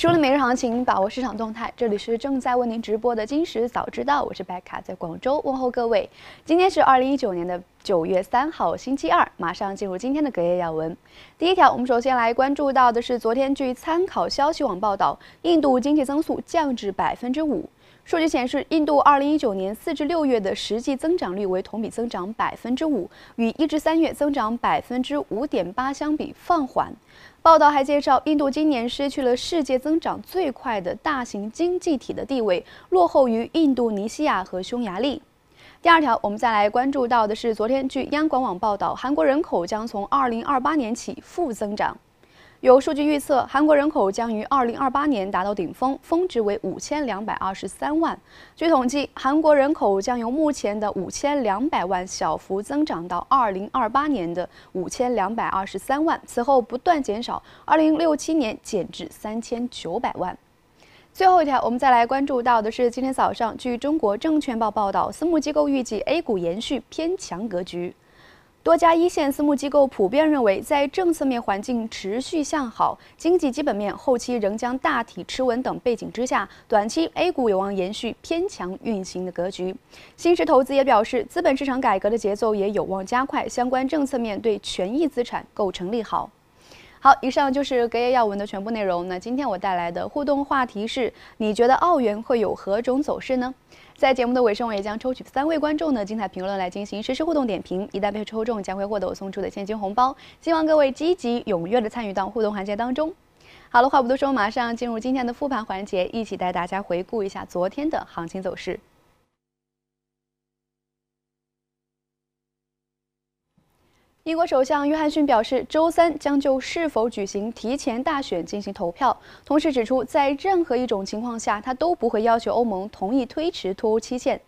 梳理每日行情，把握市场动态。这里是正在为您直播的《金石早知道》，我是白卡，在广州问候各位。今天是二零一九年的九月三号，星期二。马上进入今天的隔夜要闻。第一条，我们首先来关注到的是，昨天据参考消息网报道，印度经济增速降至百分之五。数据显示，印度2019年4至6月的实际增长率为同比增长5%，与1至3月增长5.8%相比放缓。报道还介绍，印度今年失去了世界增长最快的大型经济体的地位，落后于印度尼西亚和匈牙利。第二条，我们再来关注到的是，昨天据央广网报道，韩国人口将从2028年起负增长。有数据预测，韩国人口将于二零二八年达到顶峰，峰值为五千两百二十三万。据统计，韩国人口将由目前的五千两百万小幅增长到二零二八年的五千两百二十三万，此后不断减少，二零六七年减至三千九百万。最后一条，我们再来关注到的是，今天早上，据中国证券报报道，私募机构预计 A 股延续偏强格局。多家一线私募机构普遍认为，在政策面环境持续向好、经济基本面后期仍将大体持稳等背景之下，短期 A 股有望延续偏强运行的格局。新时投资也表示，资本市场改革的节奏也有望加快，相关政策面对权益资产构成利好。好，以上就是隔夜要闻的全部内容。那今天我带来的互动话题是：你觉得澳元会有何种走势呢？在节目的尾声，我也将抽取三位观众的精彩评论来进行实时互动点评。一旦被抽中，将会获得我送出的现金红包。希望各位积极踊跃的参与到互动环节当中。好了，话不多说，马上进入今天的复盘环节，一起带大家回顾一下昨天的行情走势。英国首相约翰逊表示，周三将就是否举行提前大选进行投票，同时指出，在任何一种情况下，他都不会要求欧盟同意推迟脱欧期限。